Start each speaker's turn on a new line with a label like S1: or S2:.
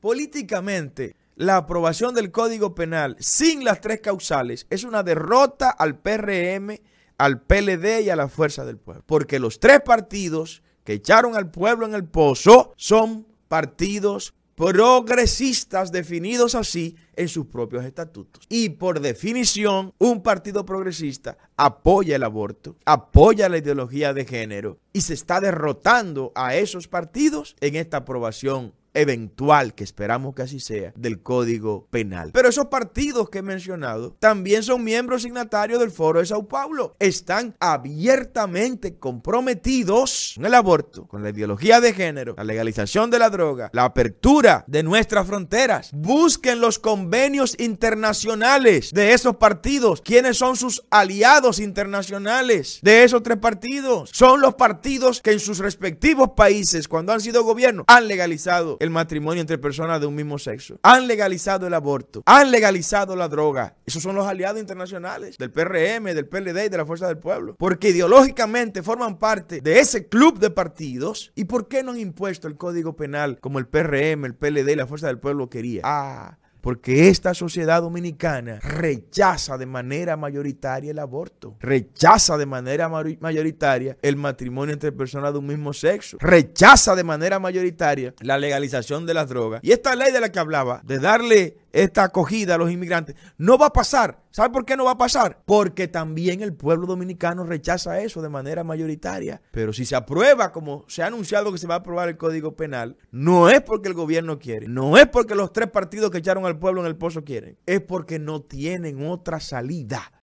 S1: Políticamente, la aprobación del Código Penal sin las tres causales es una derrota al PRM, al PLD y a la Fuerza del Pueblo. Porque los tres partidos que echaron al pueblo en el pozo son partidos progresistas definidos así en sus propios estatutos. Y por definición, un partido progresista apoya el aborto, apoya la ideología de género y se está derrotando a esos partidos en esta aprobación eventual, que esperamos que así sea, del Código Penal. Pero esos partidos que he mencionado también son miembros signatarios del Foro de Sao Paulo. Están abiertamente comprometidos con el aborto, con la ideología de género, la legalización de la droga, la apertura de nuestras fronteras. Busquen los convenios internacionales de esos partidos. ¿Quiénes son sus aliados internacionales de esos tres partidos? Son los partidos que en sus respectivos países, cuando han sido gobierno, han legalizado el matrimonio entre personas de un mismo sexo. Han legalizado el aborto. Han legalizado la droga. Esos son los aliados internacionales del PRM, del PLD y de la Fuerza del Pueblo. Porque ideológicamente forman parte de ese club de partidos. ¿Y por qué no han impuesto el Código Penal como el PRM, el PLD y la Fuerza del Pueblo quería? Ah, porque esta sociedad dominicana rechaza de manera mayoritaria el aborto, rechaza de manera mayoritaria el matrimonio entre personas de un mismo sexo, rechaza de manera mayoritaria la legalización de las drogas. Y esta ley de la que hablaba, de darle esta acogida a los inmigrantes. No va a pasar. ¿Sabe por qué no va a pasar? Porque también el pueblo dominicano rechaza eso de manera mayoritaria. Pero si se aprueba, como se ha anunciado que se va a aprobar el Código Penal, no es porque el gobierno quiere, no es porque los tres partidos que echaron al pueblo en el pozo quieren, es porque no tienen otra salida.